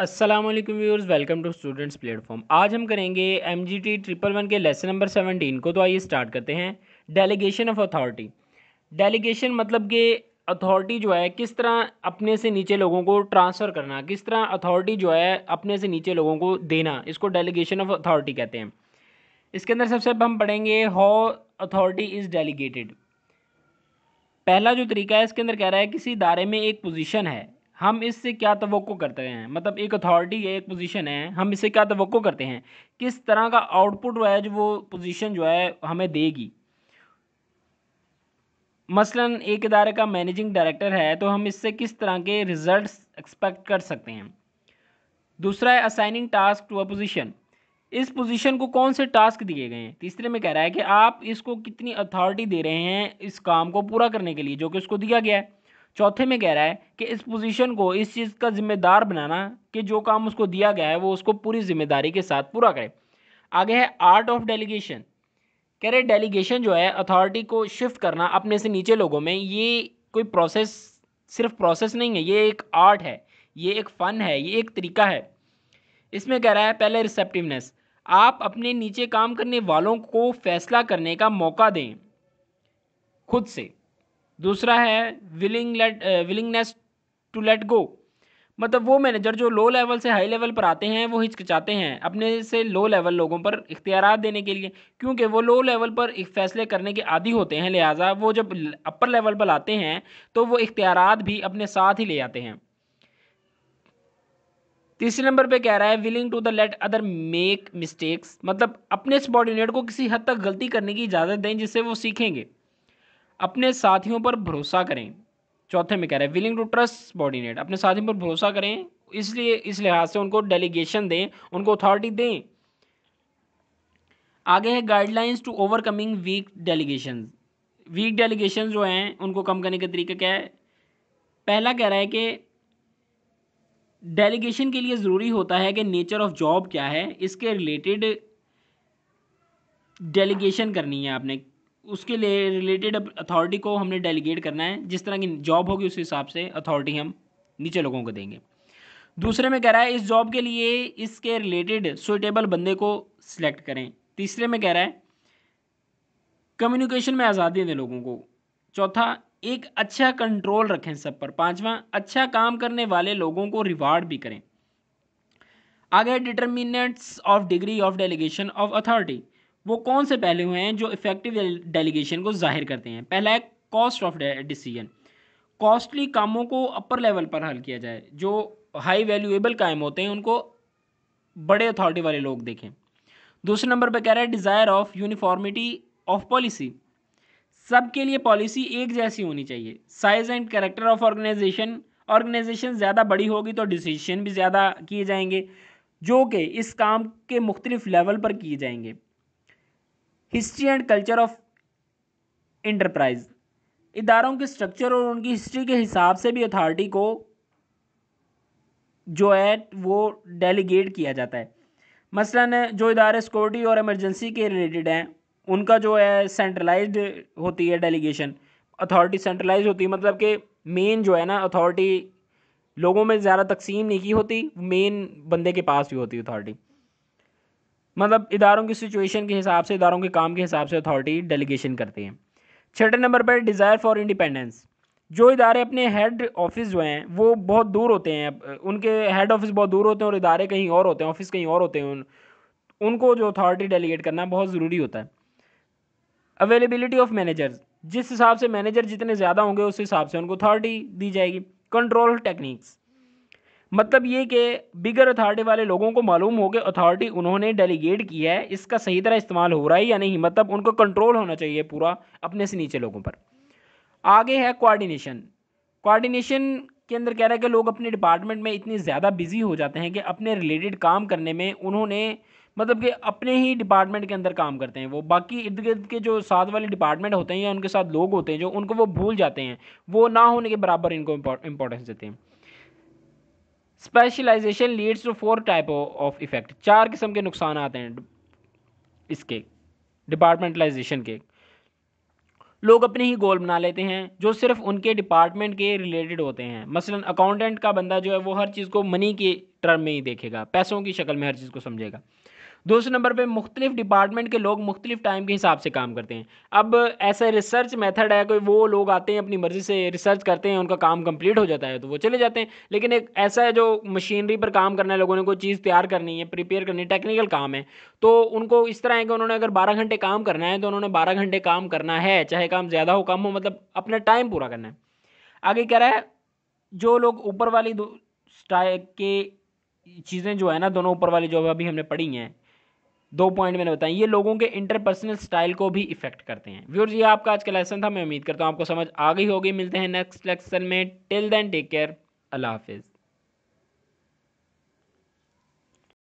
Aslam viewers welcome to students platform आज हम करेंगे M G T triple one के लेसन नंबर सेवनटीन को तो आइए स्टार्ट करते हैं डेलीगेशन ऑफ अथॉरिटी डेलीगेशन मतलब कि अथॉरिटी जो है किस तरह अपने से नीचे लोगों को ट्रांसफ़र करना किस तरह अथॉरिटी जो है अपने से नीचे लोगों को देना इसको डेलीगेशन ऑफ अथॉरिटी कहते हैं इसके अंदर सबसे अब हम पढ़ेंगे हाउ अथॉरिटी इज़ डेलीगेटेड पहला जो तरीका है इसके अंदर कह रहा है किसी इदारे में एक पोजीशन है हम इससे क्या तो करते हैं मतलब एक अथॉरिटी है एक पोजीशन है हम इससे क्या तो करते हैं किस तरह का आउटपुट है जो वो पोजीशन जो है हमें देगी मसलन एक इदारे का मैनेजिंग डायरेक्टर है तो हम इससे किस तरह के रिजल्ट एक्सपेक्ट कर सकते हैं दूसरा है assigning task to a position इस पोजीशन को कौन से टास्क दिए गए हैं तीसरे में कह रहा है कि आप इसको कितनी अथॉरिटी दे रहे हैं इस काम को पूरा करने के लिए जो कि उसको दिया गया है चौथे में कह रहा है कि इस पोजीशन को इस चीज़ का जिम्मेदार बनाना कि जो काम उसको दिया गया है वो उसको पूरी जिम्मेदारी के साथ पूरा करे आगे है आर्ट ऑफ डेलीगेशन कह रहे डेलीगेशन जो है अथॉरिटी को शिफ्ट करना अपने से नीचे लोगों में ये कोई प्रोसेस सिर्फ प्रोसेस नहीं है ये एक आर्ट है ये एक फ़न है ये एक तरीका है इसमें कह रहा है पहले रिसेप्टिवनेस आप अपने नीचे काम करने वालों को फैसला करने का मौका दें खुद से दूसरा है willing let willingness to let go मतलब वो मैनेजर जो लो लेवल से हाई लेवल पर आते हैं वो हिचकिचाते हैं अपने से लो लेवल लोगों पर इख्तियार देने के लिए क्योंकि वो लो लेवल पर फैसले करने के आदि होते हैं लिहाजा वो जब अपर लेवल पर आते हैं तो वो इख्तियार भी अपने साथ ही ले आते हैं तीसरे नंबर पे कह रहा है willing to the let other make mistakes मतलब अपने सबॉर्डिनेट को किसी हद तक गलती करने की इजाज़त दें जिससे वो सीखेंगे अपने साथियों पर भरोसा करें चौथे में कह रहे हैं विलिंग टू ट्रस्ट सबॉर्डिनेट अपने साथियों पर भरोसा करें इसलिए इस लिहाज से उनको डेलीगेशन दें उनको अथॉरिटी दें आगे है guidelines to overcoming weak delegation weak delegation जो हैं उनको कम करने का तरीका क्या है पहला कह रहा है कि डेलीगेशन के लिए ज़रूरी होता है कि नेचर ऑफ जॉब क्या है इसके रिलेटेड डेलीगेशन करनी है आपने उसके लिए रिलेटेड अथॉरिटी को हमने डेलीगेट करना है जिस तरह की जॉब होगी उस हिसाब से अथॉरिटी हम नीचे लोगों को देंगे दूसरे में कह रहा है इस जॉब के लिए इसके रिलेटेड सुइटेबल बंदे को सिलेक्ट करें तीसरे में कह रहा है कम्युनिकेशन में आज़ादी दें लोगों को चौथा एक अच्छा कंट्रोल रखें सब पर पांचवा अच्छा काम करने वाले लोगों को रिवार्ड भी करें आगे determinants of degree of delegation of authority वो कौन से पहले हुए हैं जो इफेक्टिव डेलीगेशन को जाहिर करते हैं पहला है कॉस्ट ऑफ डिसीजन कॉस्टली कामों को अपर लेवल पर हल किया जाए जो हाई वैल्यूएबल काम होते हैं उनको बड़े अथॉरिटी वाले लोग देखें दूसरे नंबर पर कह रहा है desire of uniformity of policy सबके लिए पॉलिसी एक जैसी होनी चाहिए size and character of organisation organisation ज़्यादा बड़ी होगी तो डिसीजन भी ज़्यादा किए जाएंगे जो कि इस काम के मुख्तलिफ लेवल पर किए जाएंगे history and culture of enterprise इदारों के स्ट्रक्चर और उनकी हिस्ट्री के हिसाब से भी अथॉरिटी को जो है वो डेलीगेट किया जाता है मसलन जो इदारे सिक्योरिटी और एमरजेंसी के रिलेटेड हैं उनका जो है सेंट्रलाइज्ड होती है डेलीगेशन अथॉरिटी सेंट्रलाइज होती है मतलब कि मेन जो है ना अथॉरिटी लोगों में ज़्यादा तकसीम नहीं की होती मेन बंदे के पास भी होती अथॉरिटी मतलब इदारों की सिचुएशन के हिसाब से इदारों के काम के हिसाब से अथॉरिटी डेलीगेशन करते हैं छठे नंबर पर डिज़ायर फॉर इंडिपेंडेंस जो इदारे अपने हेड ऑफिस जो हैं वो बहुत दूर होते हैं उनके हेड ऑफिस बहुत दूर होते हैं और इदारे कहीं और होते हैं ऑफिस कहीं और होते हैं उन, उनको जो अथॉरिटी डेलीगेट करना बहुत ज़रूरी होता है अवेलेबिलिटी ऑफ मैनेजर्स जिस हिसाब से मैनेजर जितने ज़्यादा होंगे उस हिसाब से उनको अथॉरिटी दी जाएगी कंट्रोल टेक्निक्स मतलब ये कि बिगर अथॉरिटी वाले लोगों को मालूम हो कि अथॉरिटी उन्होंने डेलीगेट की है इसका सही तरह इस्तेमाल हो रहा है या नहीं मतलब उनको कंट्रोल होना चाहिए पूरा अपने से नीचे लोगों पर आगे है कोऑर्डिनेशन कोऑर्डिनेशन के अंदर कह रहा है कि लोग अपने डिपार्टमेंट में इतनी ज़्यादा बिजी हो जाते हैं कि अपने रिलेटेड काम करने में उन्होंने मतलब कि अपने ही डिपार्टमेंट के अंदर काम करते हैं वो बाकी इर्द गिर्द के जो साथ वाले डिपार्टमेंट होते हैं या उनके साथ लोग होते हैं जो उनको वो भूल जाते हैं वो ना होने के बराबर इनको इंपॉर्टेंस देते हैं specialisation leads to four type of effect चार किस्म के नुकसान आते हैं इसके डिपार्टमेंटलाइजेशन के लोग अपने ही गोल बना लेते हैं जो सिर्फ उनके डिपार्टमेंट के रिलेटेड होते हैं मसलन अकाउंटेंट का बंदा जो है वो हर चीज़ को मनी के टर्म में ही देखेगा पैसों की शक्ल में हर चीज़ को समझेगा दूसरे नंबर पर मुख्तलिफ डिपार्टमेंट के लोग मुख्तलिफ टाइम के हिसाब से काम करते हैं अब ऐसे रिसर्च मेथड है कोई वो लोग आते हैं अपनी मर्ज़ी से रिसर्च करते हैं उनका काम कंप्लीट हो जाता है तो वो चले जाते हैं लेकिन एक ऐसा है जो मशीनरी पर काम करना है लोगों ने कोई चीज़ तैयार करनी है प्रिपेयर करनी है टेक्निकल काम है तो उनको इस तरह है कि उन्होंने अगर बारह घंटे काम करना है तो उन्होंने बारह घंटे काम करना है चाहे काम ज़्यादा हो कम हो मतलब अपना टाइम पूरा करना है आगे कह रहा है जो लोग ऊपर वाली के चीज़ें जो है ना दोनों ऊपर वाली जो अभी हमने पढ़ी हैं दो पॉइंट मैंने बताया ये लोगों के इंटरपर्सनल स्टाइल को भी इफेक्ट करते हैं व्यूर्स ये आपका आज का लेसन था मैं उम्मीद करता हूँ आपको समझ आ गई होगी मिलते हैं नेक्स्ट लेक्सन में टिल देन टेक केयर अल्लाह हाफिज़